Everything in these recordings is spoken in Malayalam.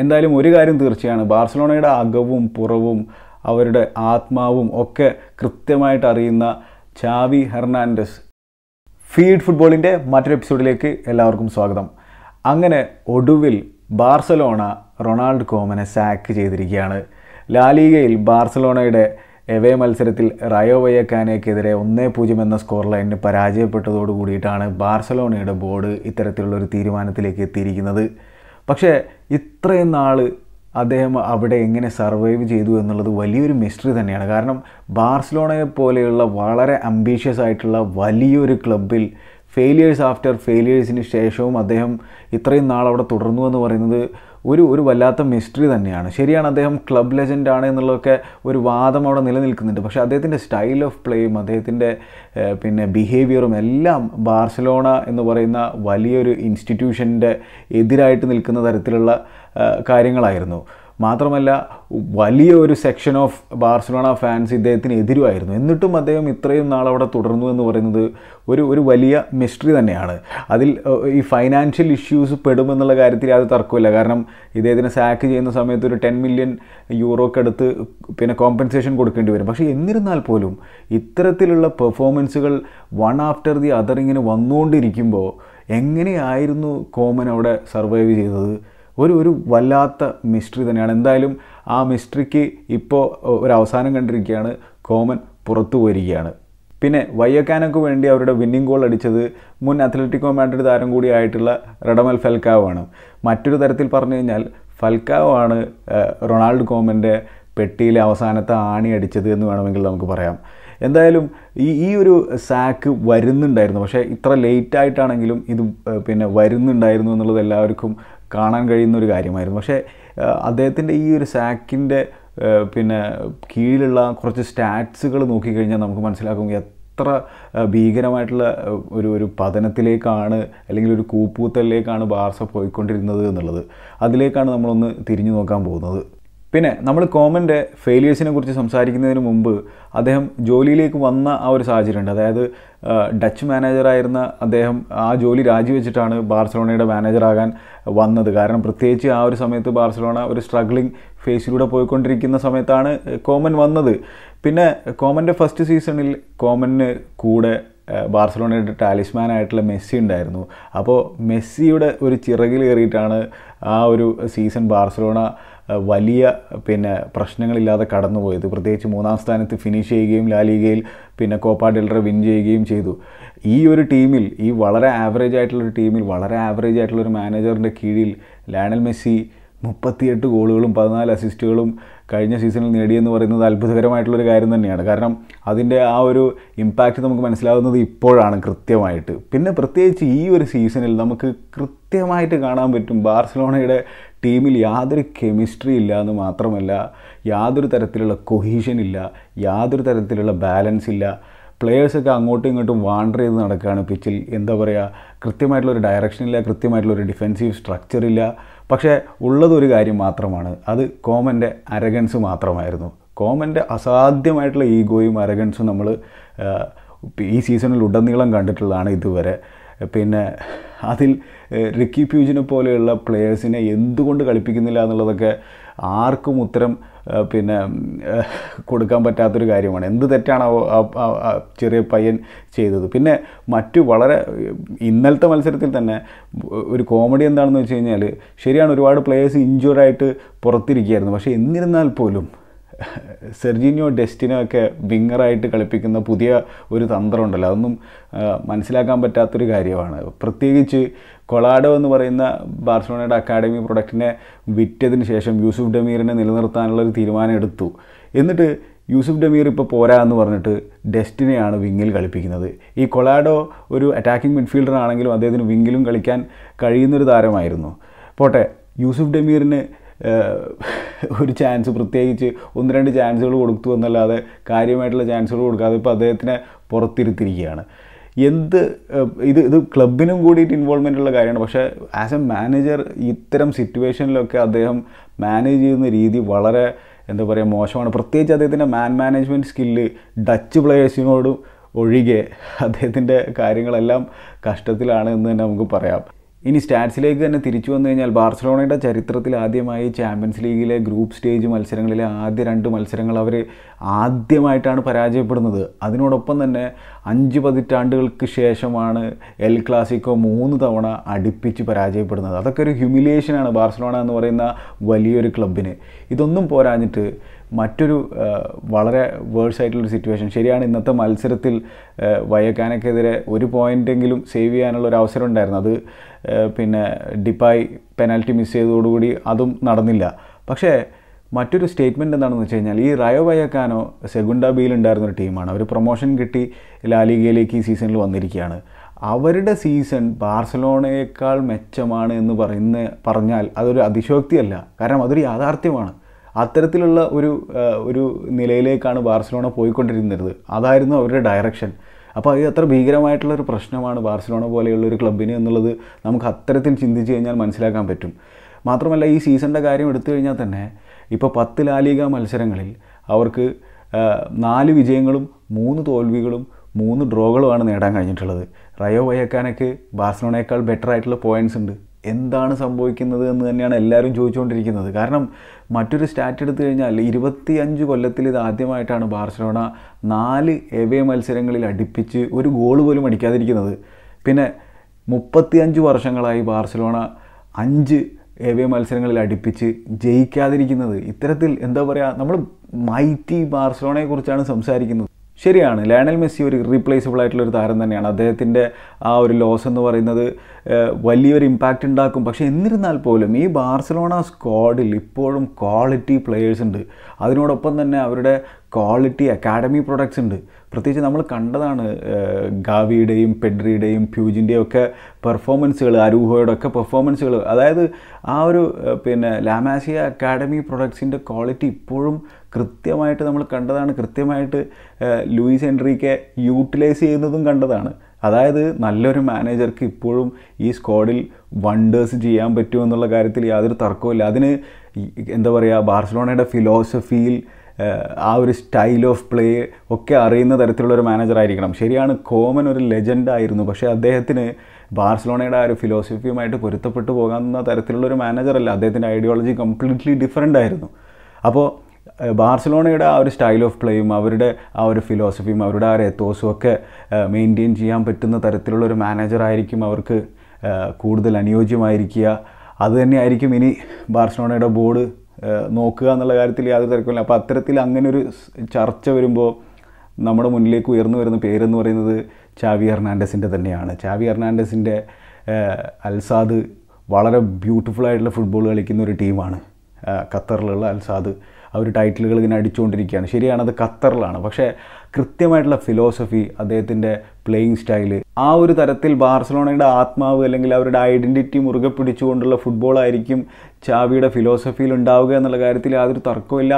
എന്തായാലും ഒരു കാര്യം തീർച്ചയാണ് ബാർസലോണയുടെ അകവും പുറവും അവരുടെ ആത്മാവും ഒക്കെ കൃത്യമായിട്ട് അറിയുന്ന ചാവി ഹെർണാൻഡസ് ഫീഡ് ഫുട്ബോളിൻ്റെ മറ്റൊരു എപ്പിസോഡിലേക്ക് എല്ലാവർക്കും സ്വാഗതം അങ്ങനെ ഒടുവിൽ ബാർസലോണ റൊണാൾഡ് കോമനെ സാക്ക് ചെയ്തിരിക്കുകയാണ് ലാലീഗയിൽ ബാർസലോണയുടെ എവേ മത്സരത്തിൽ റയോ വയ്യക്കാനേക്കെതിരെ ഒന്നേ പൂജ്യം എന്ന സ്കോർ ലൈനിന് പരാജയപ്പെട്ടതോടു കൂടിയിട്ടാണ് ബാർസലോണയുടെ ബോർഡ് ഇത്തരത്തിലുള്ള ഒരു തീരുമാനത്തിലേക്ക് എത്തിയിരിക്കുന്നത് പക്ഷേ ഇത്രയും നാൾ അദ്ദേഹം അവിടെ എങ്ങനെ സർവൈവ് ചെയ്തു എന്നുള്ളത് വലിയൊരു മിസ്റ്ററി തന്നെയാണ് കാരണം ബാർസലോണയെ പോലെയുള്ള വളരെ അംബീഷ്യസ് ആയിട്ടുള്ള വലിയൊരു ക്ലബിൽ ഫെയിലിയേഴ്സ് ആഫ്റ്റർ ഫെയിലിയേഴ്സിന് ശേഷവും അദ്ദേഹം ഇത്രയും നാൾ അവിടെ തുടർന്നു എന്ന് പറയുന്നത് ഒരു ഒരു വല്ലാത്ത മിസ്റ്ററി തന്നെയാണ് ശരിയാണ് അദ്ദേഹം ക്ലബ് ലെജൻഡ് ആണ് എന്നുള്ളതൊക്കെ ഒരു വാദം അവിടെ നിലനിൽക്കുന്നുണ്ട് പക്ഷേ അദ്ദേഹത്തിൻ്റെ സ്റ്റൈൽ ഓഫ് പ്ലേയും അദ്ദേഹത്തിൻ്റെ പിന്നെ ബിഹേവിയറും എല്ലാം ബാർസലോണ എന്ന് പറയുന്ന വലിയൊരു ഇൻസ്റ്റിറ്റ്യൂഷൻ്റെ എതിരായിട്ട് നിൽക്കുന്ന തരത്തിലുള്ള കാര്യങ്ങളായിരുന്നു മാത്രമല്ല വലിയ ഒരു സെക്ഷൻ ഓഫ് ബാർസലോണ ഫാൻസ് ഇദ്ദേഹത്തിന് എതിരുമായിരുന്നു എന്നിട്ടും അദ്ദേഹം ഇത്രയും നാൾ അവിടെ തുടർന്നു എന്ന് പറയുന്നത് ഒരു ഒരു വലിയ മിസ്റ്ററി തന്നെയാണ് അതിൽ ഈ ഫൈനാൻഷ്യൽ ഇഷ്യൂസ് പെടുമെന്നുള്ള കാര്യത്തിൽ അത് തർക്കമില്ല കാരണം ഇദ്ദേഹത്തിന് സാക്ക് ചെയ്യുന്ന സമയത്ത് ഒരു ടെൻ മില്യൺ യൂറോക്കടുത്ത് പിന്നെ കോമ്പൻസേഷൻ കൊടുക്കേണ്ടി വരും പക്ഷേ എന്നിരുന്നാൽ പോലും ഇത്തരത്തിലുള്ള പെർഫോമൻസുകൾ വൺ ആഫ്റ്റർ ദി അതർ ഇങ്ങനെ വന്നുകൊണ്ടിരിക്കുമ്പോൾ എങ്ങനെയായിരുന്നു കോമൻ അവിടെ സർവൈവ് ചെയ്തത് ഒരു ഒരു വല്ലാത്ത മിസ്റ്ററി തന്നെയാണ് എന്തായാലും ആ മിസ്റ്ററിക്ക് ഇപ്പോൾ ഒരു അവസാനം കണ്ടിരിക്കുകയാണ് കോമൻ പുറത്തു വരികയാണ് പിന്നെ വയ്യക്കാനൊക്കെ വേണ്ടി അവരുടെ വിന്നിംഗ് ഗോൾ അടിച്ചത് മുൻ അത്ലറ്റിക്കോ മാഡ്രിഡ് താരം കൂടിയായിട്ടുള്ള റഡമൽ ഫൽക്കാവ് ആണ് മറ്റൊരു തരത്തിൽ പറഞ്ഞു കഴിഞ്ഞാൽ ഫൽക്കാവ് ആണ് റൊണാൾഡ് കോമൻ്റെ പെട്ടിയിലെ അവസാനത്തെ ആണി അടിച്ചത് എന്ന് വേണമെങ്കിൽ നമുക്ക് പറയാം എന്തായാലും ഈ ഈ ഒരു സാക്ക് വരുന്നുണ്ടായിരുന്നു പക്ഷേ ഇത്ര ലേറ്റായിട്ടാണെങ്കിലും ഇത് പിന്നെ വരുന്നുണ്ടായിരുന്നു എന്നുള്ളത് എല്ലാവർക്കും കാണാൻ കഴിയുന്ന ഒരു കാര്യമായിരുന്നു പക്ഷേ അദ്ദേഹത്തിൻ്റെ ഈ ഒരു സാക്കിൻ്റെ പിന്നെ കീഴിലുള്ള കുറച്ച് സ്റ്റാറ്റ്സുകൾ നോക്കിക്കഴിഞ്ഞാൽ നമുക്ക് മനസ്സിലാക്കും എത്ര ഭീകരമായിട്ടുള്ള ഒരു ഒരു പതനത്തിലേക്കാണ് അല്ലെങ്കിൽ ഒരു കൂപ്പൂത്തലിലേക്കാണ് ബാർസ പോയിക്കൊണ്ടിരുന്നത് എന്നുള്ളത് അതിലേക്കാണ് നമ്മളൊന്ന് തിരിഞ്ഞു നോക്കാൻ പോകുന്നത് പിന്നെ നമ്മൾ കോമൻ്റെ ഫെയിലിയേഴ്സിനെ കുറിച്ച് സംസാരിക്കുന്നതിന് മുമ്പ് അദ്ദേഹം ജോലിയിലേക്ക് വന്ന ആ ഒരു സാഹചര്യമുണ്ട് അതായത് ഡച്ച് മാനേജറായിരുന്ന അദ്ദേഹം ആ ജോലി രാജിവെച്ചിട്ടാണ് ബാർസലോണയുടെ മാനേജറാകാൻ വന്നത് കാരണം പ്രത്യേകിച്ച് ആ ഒരു സമയത്ത് ബാർസലോണ ഒരു സ്ട്രഗ്ലിംഗ് ഫേസിലൂടെ പോയിക്കൊണ്ടിരിക്കുന്ന സമയത്താണ് കോമൻ വന്നത് പിന്നെ കോമൻ്റെ ഫസ്റ്റ് സീസണിൽ കോമന് കൂടെ ബാർസലോണയുടെ ടാലിസ്മാൻ ആയിട്ടുള്ള മെസ്സി ഉണ്ടായിരുന്നു അപ്പോൾ മെസ്സിയുടെ ഒരു ചിറകിൽ കയറിയിട്ടാണ് ആ ഒരു സീസൺ ബാർസലോണ വലിയ പിന്നെ പ്രശ്നങ്ങളില്ലാതെ കടന്നുപോയത് പ്രത്യേകിച്ച് മൂന്നാം സ്ഥാനത്ത് ഫിനിഷ് ചെയ്യുകയും ലാലിഗയിൽ പിന്നെ കോപ്പ ഡെൽറെ വിൻ ചെയ്യുകയും ചെയ്തു ഈ ഒരു ടീമിൽ ഈ വളരെ ആവറേജ് ആയിട്ടുള്ളൊരു ടീമിൽ വളരെ ആവറേജ് ആയിട്ടുള്ളൊരു മാനേജറിൻ്റെ കീഴിൽ ലയണൽ മെസ്സി മുപ്പത്തിയെട്ട് ഗോളുകളും പതിനാല് അസിസ്റ്റുകളും കഴിഞ്ഞ സീസണിൽ നേടിയെന്ന് പറയുന്നത് അത്ഭുതകരമായിട്ടുള്ളൊരു കാര്യം തന്നെയാണ് കാരണം അതിൻ്റെ ആ ഒരു ഇമ്പാക്റ്റ് നമുക്ക് മനസ്സിലാകുന്നത് ഇപ്പോഴാണ് കൃത്യമായിട്ട് പിന്നെ പ്രത്യേകിച്ച് ഈ ഒരു സീസണിൽ നമുക്ക് കൃത്യമായിട്ട് കാണാൻ പറ്റും ബാർസലോണയുടെ ടീമിൽ യാതൊരു കെമിസ്ട്രി ഇല്ല എന്ന് മാത്രമല്ല യാതൊരു തരത്തിലുള്ള കൊഹീഷൻ ഇല്ല യാതൊരു തരത്തിലുള്ള ബാലൻസ് ഇല്ല പ്ലെയേഴ്സൊക്കെ അങ്ങോട്ടും ഇങ്ങോട്ടും വാണ്ടർ ചെയ്ത് നടക്കുകയാണ് പിച്ചിൽ എന്താ പറയുക കൃത്യമായിട്ടുള്ളൊരു ഡയറക്ഷൻ ഇല്ല കൃത്യമായിട്ടുള്ളൊരു ഡിഫെൻസീവ് സ്ട്രക്ചർ ഇല്ല പക്ഷേ ഉള്ളതൊരു കാര്യം മാത്രമാണ് അത് കോമൻ്റെ അരഗൻസ് മാത്രമായിരുന്നു കോമൻ്റെ അസാധ്യമായിട്ടുള്ള ഈഗോയും അരഗൻസും നമ്മൾ ഈ സീസണിൽ ഉടനീളം കണ്ടിട്ടുള്ളതാണ് ഇതുവരെ പിന്നെ അതിൽ റിക്കി ഫ്യൂജിനെ പോലെയുള്ള പ്ലെയേഴ്സിനെ എന്തുകൊണ്ട് കളിപ്പിക്കുന്നില്ല എന്നുള്ളതൊക്കെ ആർക്കും ഉത്തരം പിന്നെ കൊടുക്കാൻ പറ്റാത്തൊരു കാര്യമാണ് എന്ത് തെറ്റാണ് ആ ചെറിയ പയ്യൻ ചെയ്തത് പിന്നെ മറ്റു വളരെ ഇന്നലത്തെ മത്സരത്തിൽ തന്നെ ഒരു കോമഡി എന്താണെന്ന് വെച്ച് കഴിഞ്ഞാൽ ശരിയാണ് ഒരുപാട് പ്ലേയേഴ്സ് ഇഞ്ചുറായിട്ട് പുറത്തിരിക്കുകയായിരുന്നു പക്ഷേ എന്നിരുന്നാൽ പോലും സെർജിനിയോ ഡെസ്റ്റിനോ ഒക്കെ വിങ്ങറായിട്ട് കളിപ്പിക്കുന്ന പുതിയ ഒരു തന്ത്രമുണ്ടല്ലോ അതൊന്നും മനസ്സിലാക്കാൻ പറ്റാത്തൊരു കാര്യമാണ് പ്രത്യേകിച്ച് കൊളാഡോ എന്ന് പറയുന്ന ബാർസലോണയുടെ അക്കാഡമി പ്രൊഡക്റ്റിനെ വിറ്റതിന് ശേഷം യൂസുഫ് ഡമീറിനെ നിലനിർത്താനുള്ള ഒരു തീരുമാനം എടുത്തു എന്നിട്ട് യൂസുഫ് ഡമീർ ഇപ്പോൾ പോരാ എന്ന് പറഞ്ഞിട്ട് ഡെസ്റ്റിനെയാണ് വിങ്ങിൽ കളിപ്പിക്കുന്നത് ഈ കൊളാഡോ ഒരു അറ്റാക്കിംഗ് മിഡ്ഫീൽഡർ ആണെങ്കിലും അദ്ദേഹത്തിന് വിങ്ങിലും കളിക്കാൻ കഴിയുന്നൊരു താരമായിരുന്നു പോട്ടെ യൂസുഫ് ഡമീറിന് ഒരു ചാൻസ് പ്രത്യേകിച്ച് ഒന്ന് രണ്ട് ചാൻസുകൾ കൊടുത്തു എന്നല്ലാതെ കാര്യമായിട്ടുള്ള ചാൻസുകൾ കൊടുക്കാതെ ഇപ്പോൾ അദ്ദേഹത്തിനെ പുറത്തിരുത്തിരിക്കുകയാണ് എന്ത് ഇത് ഇത് ക്ലബിനും കൂടിയിട്ട് ഇൻവോൾവ്മെൻ്റ് ഉള്ള കാര്യമാണ് പക്ഷേ ആസ് എ മാനേജർ ഇത്തരം സിറ്റുവേഷനിലൊക്കെ അദ്ദേഹം മാനേജ് ചെയ്യുന്ന രീതി വളരെ എന്താ പറയുക മോശമാണ് പ്രത്യേകിച്ച് അദ്ദേഹത്തിൻ്റെ മാൻ മാനേജ്മെൻറ്റ് സ്കില്ല് ഡച്ച് പ്ലെയേഴ്സിനോടും ഒഴികെ അദ്ദേഹത്തിൻ്റെ കാര്യങ്ങളെല്ലാം കഷ്ടത്തിലാണ് എന്ന് തന്നെ നമുക്ക് പറയാം ഇനി സ്റ്റാറ്റ്സിലേക്ക് തന്നെ തിരിച്ചു വന്നു കഴിഞ്ഞാൽ ബാർസലോണയുടെ ചരിത്രത്തിൽ ആദ്യമായി ചാമ്പ്യൻസ് ലീഗിലെ ഗ്രൂപ്പ് സ്റ്റേജ് മത്സരങ്ങളിലെ ആദ്യ രണ്ട് മത്സരങ്ങൾ അവർ ആദ്യമായിട്ടാണ് പരാജയപ്പെടുന്നത് അതിനോടൊപ്പം തന്നെ അഞ്ച് പതിറ്റാണ്ടുകൾക്ക് ശേഷമാണ് എൽ ക്ലാസിക്കോ മൂന്ന് തവണ അടുപ്പിച്ച് പരാജയപ്പെടുന്നത് അതൊക്കെ ഒരു ഹ്യൂമിലിയേഷനാണ് ബാർസലോണ എന്ന് പറയുന്ന വലിയൊരു ക്ലബിന് ഇതൊന്നും പോരാഞ്ഞിട്ട് മറ്റൊരു വളരെ വേഴ്സ് ആയിട്ടുള്ളൊരു സിറ്റുവേഷൻ ശരിയാണ് ഇന്നത്തെ മത്സരത്തിൽ വയക്കാനക്കെതിരെ ഒരു പോയിൻ്റെങ്കിലും സേവ് ചെയ്യാനുള്ള ഒരു അവസരം ഉണ്ടായിരുന്നു അത് പിന്നെ ഡിപ്പായി പെനാൽറ്റി മിസ് ചെയ്തതോടുകൂടി അതും നടന്നില്ല പക്ഷേ മറ്റൊരു സ്റ്റേറ്റ്മെൻ്റ് എന്താണെന്ന് വെച്ച് കഴിഞ്ഞാൽ ഈ റയോ വയക്കാനോ സെഗുണ്ട ബിയിൽ ഒരു ടീമാണ് അവർ പ്രൊമോഷൻ കിട്ടി ലാലിഗയിലേക്ക് ഈ സീസണിൽ വന്നിരിക്കുകയാണ് അവരുടെ സീസൺ ബാർസലോണയേക്കാൾ മെച്ചമാണ് എന്ന് പറയുന്ന പറഞ്ഞാൽ അതൊരു അതിശോക്തിയല്ല കാരണം അതൊരു യാഥാർത്ഥ്യമാണ് അത്തരത്തിലുള്ള ഒരു ഒരു നിലയിലേക്കാണ് ബാർസലോണ പോയിക്കൊണ്ടിരുന്നത് അതായിരുന്നു അവരുടെ ഡയറക്ഷൻ അപ്പോൾ അത് അത്ര ഭീകരമായിട്ടുള്ളൊരു പ്രശ്നമാണ് ബാർസലോണ പോലെയുള്ള ഒരു ക്ലബിന് എന്നുള്ളത് നമുക്ക് അത്തരത്തിൽ ചിന്തിച്ച് കഴിഞ്ഞാൽ മനസ്സിലാക്കാൻ പറ്റും മാത്രമല്ല ഈ സീസണിൻ്റെ കാര്യം എടുത്തു കഴിഞ്ഞാൽ തന്നെ ഇപ്പോൾ പത്ത് ലാലിക മത്സരങ്ങളിൽ അവർക്ക് നാല് വിജയങ്ങളും മൂന്ന് തോൽവികളും മൂന്ന് ഡ്രോകളുമാണ് നേടാൻ കഴിഞ്ഞിട്ടുള്ളത് റയോ വയക്കാനൊക്കെ ബാർസലോണയേക്കാൾ ബെറ്റർ ആയിട്ടുള്ള പോയിൻറ്സ് ഉണ്ട് എന്താണ് സംഭവിക്കുന്നത് എന്ന് തന്നെയാണ് എല്ലാവരും ചോദിച്ചുകൊണ്ടിരിക്കുന്നത് കാരണം മറ്റൊരു സ്റ്റാറ്റ് എടുത്തു കഴിഞ്ഞാൽ ഇരുപത്തി അഞ്ച് കൊല്ലത്തിൽ ഇത് ആദ്യമായിട്ടാണ് ബാർസലോണ നാല് എവേ മത്സരങ്ങളിൽ അടുപ്പിച്ച് ഒരു ഗോൾ പോലും അടിക്കാതിരിക്കുന്നത് പിന്നെ അഞ്ച് വർഷങ്ങളായി ബാർസലോണ അഞ്ച് എവേ മത്സരങ്ങളിൽ അടുപ്പിച്ച് ജയിക്കാതിരിക്കുന്നത് ഇത്തരത്തിൽ എന്താ പറയുക നമ്മൾ മൈറ്റി ബാർസലോണയെക്കുറിച്ചാണ് സംസാരിക്കുന്നത് ശരിയാണ് ലയണൽ മെസ്സി ഒരു റീപ്ലേസിബിൾ ആയിട്ടുള്ള ഒരു താരം തന്നെയാണ് അദ്ദേഹത്തിൻ്റെ ആ ഒരു ലോസ് എന്ന് പറയുന്നത് വലിയൊരു ഇമ്പാക്റ്റ് ഉണ്ടാക്കും പക്ഷേ എന്നിരുന്നാൽ പോലും ഈ ബാർസലോണ സ്ക്വാഡിൽ ഇപ്പോഴും ക്വാളിറ്റി പ്ലെയേഴ്സ് ഉണ്ട് അതിനോടൊപ്പം തന്നെ അവരുടെ ക്വാളിറ്റി അക്കാഡമി പ്രൊഡക്ട്സ് ഉണ്ട് പ്രത്യേകിച്ച് നമ്മൾ കണ്ടതാണ് ഗാവിയുടെയും പെഡ്രിയുടെയും പ്യൂജിൻ്റെയും ഒക്കെ പെർഫോമൻസുകൾ അരൂഹയുടെ ഒക്കെ പെർഫോമൻസുകൾ അതായത് ആ ഒരു പിന്നെ ലാമാസിയ അക്കാഡമി പ്രൊഡക്ട്സിൻ്റെ ക്വാളിറ്റി ഇപ്പോഴും കൃത്യമായിട്ട് നമ്മൾ കണ്ടതാണ് കൃത്യമായിട്ട് ലൂയിസ് എൻട്രിക്കെ യൂട്ടിലൈസ് ചെയ്യുന്നതും കണ്ടതാണ് അതായത് നല്ലൊരു മാനേജർക്ക് ഇപ്പോഴും ഈ സ്ക്വാഡിൽ വണ്ടേഴ്സ് ചെയ്യാൻ പറ്റുമെന്നുള്ള കാര്യത്തിൽ യാതൊരു തർക്കവുമില്ല അതിന് എന്താ പറയുക ബാർസലോണയുടെ ഫിലോസഫിയിൽ ആ ഒരു സ്റ്റൈൽ ഓഫ് പ്ലേ ഒക്കെ അറിയുന്ന തരത്തിലുള്ള ഒരു മാനേജർ ആയിരിക്കണം ശരിയാണ് കോമൻ ഒരു ലെജൻഡ് ആയിരുന്നു പക്ഷേ അദ്ദേഹത്തിന് ബാർസലോണയുടെ ആ ഒരു ഫിലോസഫിയുമായിട്ട് പൊരുത്തപ്പെട്ടു പോകാവുന്ന തരത്തിലുള്ള ഒരു മാനേജറല്ല അദ്ദേഹത്തിൻ്റെ ഐഡിയോളജി കംപ്ലീറ്റ്ലി ഡിഫറെൻ്റ് ആയിരുന്നു അപ്പോൾ ബാർസലോണയുടെ ആ ഒരു സ്റ്റൈൽ ഓഫ് പ്ലേയും അവരുടെ ആ ഒരു ഫിലോസഫിയും അവരുടെ ആ ഒരു എത്തോസും ഒക്കെ മെയിൻറ്റെയിൻ ചെയ്യാൻ പറ്റുന്ന തരത്തിലുള്ള ഒരു മാനേജറായിരിക്കും അവർക്ക് കൂടുതൽ അനുയോജ്യമായിരിക്കുക അത് തന്നെയായിരിക്കും ഇനി ബാർസലോണയുടെ ബോർഡ് നോക്കുക എന്നുള്ള കാര്യത്തിൽ യാതൊരു തിരക്കില്ല അപ്പോൾ അത്തരത്തിൽ അങ്ങനെ ഒരു ചർച്ച വരുമ്പോൾ നമ്മുടെ മുന്നിലേക്ക് ഉയർന്നു വരുന്ന പേരെന്ന് പറയുന്നത് ചാവി ഹെർണാണ്ടസിൻ്റെ തന്നെയാണ് ചാവി ഹെർണാണ്ടസിൻ്റെ അൽസാദ് വളരെ ബ്യൂട്ടിഫുൾ ആയിട്ടുള്ള ഫുട്ബോൾ കളിക്കുന്ന ഒരു ടീമാണ് ഖത്തറിലുള്ള അൽസാദ് ആ ഒരു ടൈറ്റിലുകൾ ഇങ്ങനെ അടിച്ചുകൊണ്ടിരിക്കുകയാണ് അത് ഖത്തറിലാണ് പക്ഷേ കൃത്യമായിട്ടുള്ള ഫിലോസഫി അദ്ദേഹത്തിൻ്റെ പ്ലേയിങ് സ്റ്റൈല് ആ ഒരു തരത്തിൽ ബാർസലോണയുടെ ആത്മാവ് അല്ലെങ്കിൽ അവരുടെ ഐഡൻറ്റിറ്റി മുറുകെ പിടിച്ചുകൊണ്ടുള്ള ഫുട്ബോളായിരിക്കും ചാവിയുടെ ഫിലോസഫിയിൽ ഉണ്ടാവുക എന്നുള്ള കാര്യത്തിൽ യാതൊരു തർക്കമില്ല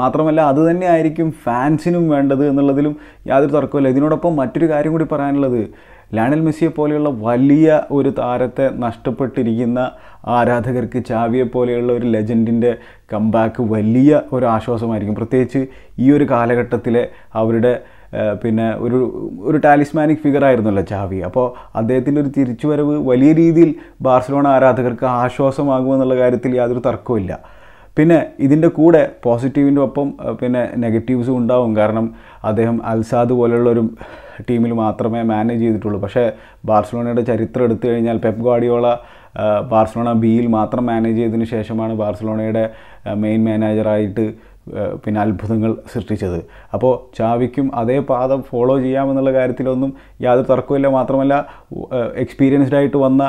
മാത്രമല്ല അത് തന്നെ ആയിരിക്കും ഫാൻസിനും വേണ്ടത് എന്നുള്ളതിലും യാതൊരു തർക്കമില്ല ഇതിനോടൊപ്പം മറ്റൊരു കാര്യം കൂടി പറയാനുള്ളത് ലാണൽ മെസ്സിയെ പോലെയുള്ള വലിയ ഒരു താരത്തെ നഷ്ടപ്പെട്ടിരിക്കുന്ന ആരാധകർക്ക് ചാവിയെ പോലെയുള്ള ഒരു ലെജൻഡിൻ്റെ കംബാക്ക് വലിയ ഒരു ആശ്വാസമായിരിക്കും പ്രത്യേകിച്ച് ഈ ഒരു കാലഘട്ടത്തിലെ അവരുടെ പിന്നെ ഒരു ഒരു ടാലിസ്മാനിക് ഫിഗർ ആയിരുന്നല്ലോ ചാവി അപ്പോൾ അദ്ദേഹത്തിൻ്റെ ഒരു തിരിച്ചുവരവ് വലിയ രീതിയിൽ ബാർസലോണ ആരാധകർക്ക് ആശ്വാസമാകുമെന്നുള്ള കാര്യത്തിൽ യാതൊരു തർക്കമില്ല പിന്നെ ഇതിൻ്റെ കൂടെ പോസിറ്റീവിൻ്റെ ഒപ്പം പിന്നെ നെഗറ്റീവ്സും ഉണ്ടാവും കാരണം അദ്ദേഹം അൽസാദ് പോലെയുള്ളൊരു ഒരു ടീമിൽ മാത്രമേ മാനേജ് ചെയ്തിട്ടുള്ളൂ പക്ഷേ ബാർസലോണയുടെ ചരിത്രം എടുത്തു കഴിഞ്ഞാൽ പെപ് ഗാഡിയോള ബാർസലോണ ബിയിൽ മാത്രം മാനേജ് ചെയ്തതിന് ശേഷമാണ് ബാർസലോണയുടെ മെയിൻ മാനേജറായിട്ട് പിന്നെ അത്ഭുതങ്ങൾ സൃഷ്ടിച്ചത് അപ്പോൾ ചാവിക്കും അതേ പാത ഫോളോ ചെയ്യാമെന്നുള്ള കാര്യത്തിലൊന്നും യാതൊരു തർക്കമില്ല മാത്രമല്ല എക്സ്പീരിയൻസ്ഡ് ആയിട്ട് വന്ന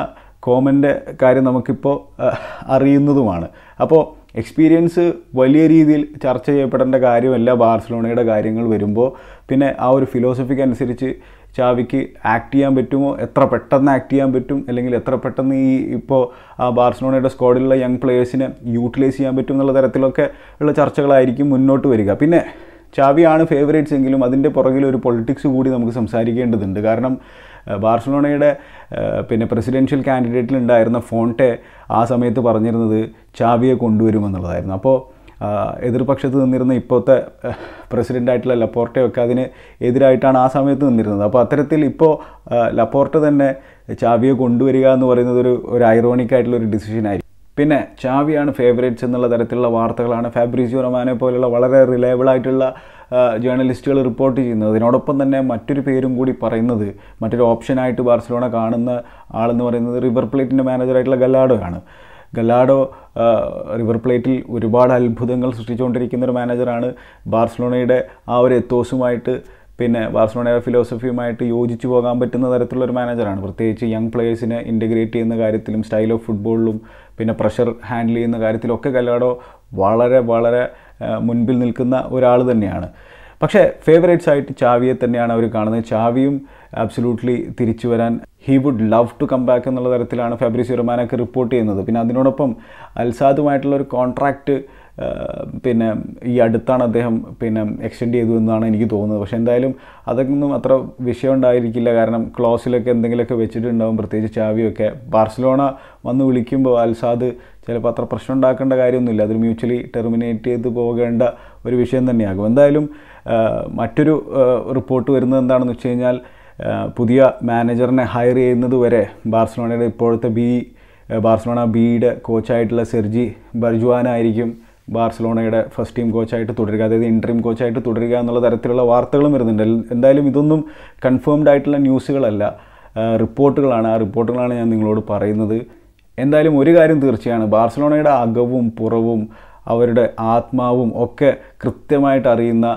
കോമൻ്റെ കാര്യം നമുക്കിപ്പോൾ അറിയുന്നതുമാണ് അപ്പോൾ എക്സ്പീരിയൻസ് വലിയ രീതിയിൽ ചർച്ച ചെയ്യപ്പെടേണ്ട കാര്യമല്ല ബാർസലോണയുടെ കാര്യങ്ങൾ വരുമ്പോൾ പിന്നെ ആ ഒരു ഫിലോസഫിക്ക് അനുസരിച്ച് ചാവിക്ക് ആക്ട് ചെയ്യാൻ പറ്റുമോ എത്ര പെട്ടെന്ന് ആക്ട് ചെയ്യാൻ പറ്റും അല്ലെങ്കിൽ എത്ര പെട്ടെന്ന് ഈ ഇപ്പോൾ ബാർസലോണയുടെ സ്ക്വാഡിലുള്ള യങ് പ്ലെയേഴ്സിനെ യൂട്ടിലൈസ് ചെയ്യാൻ പറ്റും എന്നുള്ള തരത്തിലൊക്കെ ഉള്ള ചർച്ചകളായിരിക്കും മുന്നോട്ട് വരിക പിന്നെ ചാവിയാണ് ഫേവറേറ്റ്സ് എങ്കിലും അതിൻ്റെ പുറകിൽ ഒരു പൊളിറ്റിക്സ് കൂടി നമുക്ക് സംസാരിക്കേണ്ടതുണ്ട് കാരണം ബാർസലോണയുടെ പിന്നെ പ്രസിഡൻഷ്യൽ കാൻഡിഡേറ്റിലുണ്ടായിരുന്ന ഫോണ്ടെ ആ സമയത്ത് പറഞ്ഞിരുന്നത് ചാവിയെ കൊണ്ടുവരുമെന്നുള്ളതായിരുന്നു അപ്പോൾ എതിർപക്ഷത്ത് നിന്നിരുന്ന ഇപ്പോഴത്തെ പ്രസിഡൻ്റായിട്ടുള്ള ലപ്പോർട്ടയൊക്കെ അതിന് എതിരായിട്ടാണ് ആ സമയത്ത് നിന്നിരുന്നത് അപ്പോൾ അത്തരത്തിൽ ഇപ്പോൾ ലപ്പോർട്ട തന്നെ ചാവിയെ കൊണ്ടുവരിക എന്ന് പറയുന്നത് ഒരു ഒരു ഐറോണിക്കായിട്ടുള്ള ഒരു ഡിസിഷനായിരിക്കും പിന്നെ ചാവിയാണ് ഫേവറേറ്റ്സ് എന്നുള്ള തരത്തിലുള്ള വാർത്തകളാണ് ഫാബ്രിസിയോ റൊമാനെ പോലുള്ള വളരെ റിലയബിൾ ആയിട്ടുള്ള ജേർണലിസ്റ്റുകൾ റിപ്പോർട്ട് ചെയ്യുന്നത് അതിനോടൊപ്പം തന്നെ മറ്റൊരു പേരും കൂടി പറയുന്നത് മറ്റൊരു ഓപ്ഷനായിട്ട് ബാർസലോണ കാണുന്ന ആളെന്ന് പറയുന്നത് റിവർ പ്ലേറ്റിൻ്റെ മാനേജറായിട്ടുള്ള ആണ് ഗലാഡോ റിവർ പ്ലേറ്റിൽ ഒരുപാട് അത്ഭുതങ്ങൾ സൃഷ്ടിച്ചുകൊണ്ടിരിക്കുന്ന ഒരു മാനേജറാണ് ബാർസലോണയുടെ ആ ഒരു എത്തോസുമായിട്ട് പിന്നെ ബാർസലോണയുടെ ഫിലോസഫിയുമായിട്ട് യോജിച്ചു പോകാൻ പറ്റുന്ന തരത്തിലുള്ള ഒരു മാനേജറാണ് പ്രത്യേകിച്ച് യങ് പ്ലേയേഴ്സിനെ ഇൻറ്റഗ്രേറ്റ് ചെയ്യുന്ന കാര്യത്തിലും സ്റ്റൈൽ ഓഫ് ഫുട്ബോളിലും പിന്നെ പ്രഷർ ഹാൻഡിൽ ചെയ്യുന്ന കാര്യത്തിലൊക്കെ ഗലാഡോ വളരെ വളരെ മുൻപിൽ നിൽക്കുന്ന ഒരാൾ തന്നെയാണ് പക്ഷേ ഫേവറേറ്റ്സ് ആയിട്ട് ചാവിയെ തന്നെയാണ് അവർ കാണുന്നത് ചാവിയും ആബ്സലൂട്ട്ലി തിരിച്ചു വരാൻ he would love to come back എന്നുള്ള തരത്തിലാണ് ഫാബ്രിസ് റൊമാനൊക്കെ റിപ്പോർട്ട് ചെയ്യുന്നത് പിന്നെ അതിനോടൊപ്പം അൽസാദുമായിട്ടുള്ള ഒരു കോൺട്രാക്റ്റ് പിന്നെ ഈ അടുത്താണ് അദ്ദേഹം പിന്നെ എക്സ്റ്റെൻഡ് ചെയ്തു എന്നാണ് എനിക്ക് തോന്നുന്നത് പക്ഷേ എന്തായാലും അതൊന്നും അത്ര വിഷയം ഉണ്ടായിരിക്കില്ല കാരണം ക്ലോസിലൊക്കെ എന്തെങ്കിലുമൊക്കെ വെച്ചിട്ടുണ്ടാവും പ്രത്യേകിച്ച് ചാവിയൊക്കെ ബാർസലോണ വന്ന് വിളിക്കുമ്പോൾ അൽസാദ് ചിലപ്പോൾ അത്ര പ്രശ്നം ഉണ്ടാക്കേണ്ട കാര്യമൊന്നുമില്ല അതൊരു മ്യൂച്വലി ടെർമിനേറ്റ് ചെയ്ത് പോകേണ്ട ഒരു വിഷയം തന്നെയാകും എന്തായാലും മറ്റൊരു റിപ്പോർട്ട് വരുന്നത് എന്താണെന്ന് വെച്ച് കഴിഞ്ഞാൽ പുതിയ മാനേജറിനെ ഹയർ ചെയ്യുന്നത് വരെ ബാർസലോണയുടെ ഇപ്പോഴത്തെ ബി ബാർസലോണ ബിയുടെ കോച്ചായിട്ടുള്ള സെർജി ബർജുവാനായിരിക്കും ബാർസലോണയുടെ ഫസ്റ്റ് ടീം കോച്ചായിട്ട് തുടരുക അതായത് ഇൻട്രീം കോച്ചായിട്ട് തുടരുക എന്നുള്ള തരത്തിലുള്ള വാർത്തകളും വരുന്നുണ്ട് എന്തായാലും ഇതൊന്നും കൺഫേംഡ് ആയിട്ടുള്ള ന്യൂസുകളല്ല റിപ്പോർട്ടുകളാണ് ആ റിപ്പോർട്ടുകളാണ് ഞാൻ നിങ്ങളോട് പറയുന്നത് എന്തായാലും ഒരു കാര്യം തീർച്ചയാണ് ബാർസലോണയുടെ അകവും പുറവും അവരുടെ ആത്മാവും ഒക്കെ കൃത്യമായിട്ട് അറിയുന്ന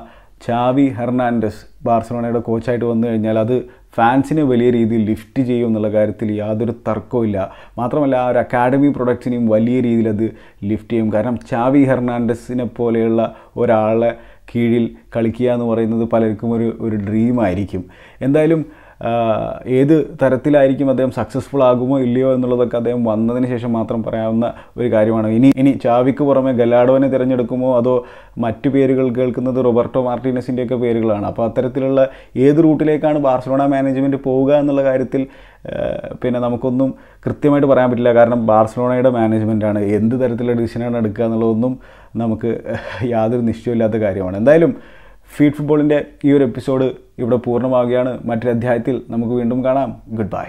ചാവി ഹെർണാൻഡസ് ബാർസലോണയുടെ കോച്ചായിട്ട് വന്നു കഴിഞ്ഞാൽ അത് ഫാൻസിനെ വലിയ രീതിയിൽ ലിഫ്റ്റ് ചെയ്യും എന്നുള്ള കാര്യത്തിൽ യാതൊരു തർക്കവുമില്ല മാത്രമല്ല ആ ഒരു അക്കാഡമി പ്രൊഡക്ട്സിനെയും വലിയ രീതിയിൽ അത് ലിഫ്റ്റ് ചെയ്യും കാരണം ചാവി ഹെർണാണ്ടസിനെ പോലെയുള്ള ഒരാളെ കീഴിൽ കളിക്കുക എന്ന് പറയുന്നത് പലർക്കും ഒരു ഒരു ഡ്രീമായിരിക്കും എന്തായാലും ഏത് തരത്തിലായിരിക്കും അദ്ദേഹം സക്സസ്ഫുൾ ആകുമോ ഇല്ലയോ എന്നുള്ളതൊക്കെ അദ്ദേഹം വന്നതിന് ശേഷം മാത്രം പറയാവുന്ന ഒരു കാര്യമാണ് ഇനി ഇനി ചാവിക്ക് പുറമെ ഗലാഡോനെ തിരഞ്ഞെടുക്കുമോ അതോ മറ്റു പേരുകൾ കേൾക്കുന്നത് റോബർട്ടോ മാർട്ടിനസിൻ്റെയൊക്കെ പേരുകളാണ് അപ്പോൾ അത്തരത്തിലുള്ള ഏത് റൂട്ടിലേക്കാണ് ബാർസലോണ മാനേജ്മെൻറ്റ് പോവുക എന്നുള്ള കാര്യത്തിൽ പിന്നെ നമുക്കൊന്നും കൃത്യമായിട്ട് പറയാൻ പറ്റില്ല കാരണം ബാർസലോണയുടെ മാനേജ്മെൻറ്റാണ് എന്ത് തരത്തിലുള്ള ഡിസിഷനാണ് എടുക്കുക എന്നുള്ളതൊന്നും നമുക്ക് യാതൊരു നിശ്ചയമില്ലാത്ത കാര്യമാണ് എന്തായാലും ഫീഡ് ഫുട്ബോളിൻ്റെ ഈ ഒരു എപ്പിസോഡ് ഇവിടെ പൂർണ്ണമാവുകയാണ് മറ്റൊരു അധ്യായത്തിൽ നമുക്ക് വീണ്ടും കാണാം ഗുഡ് ബൈ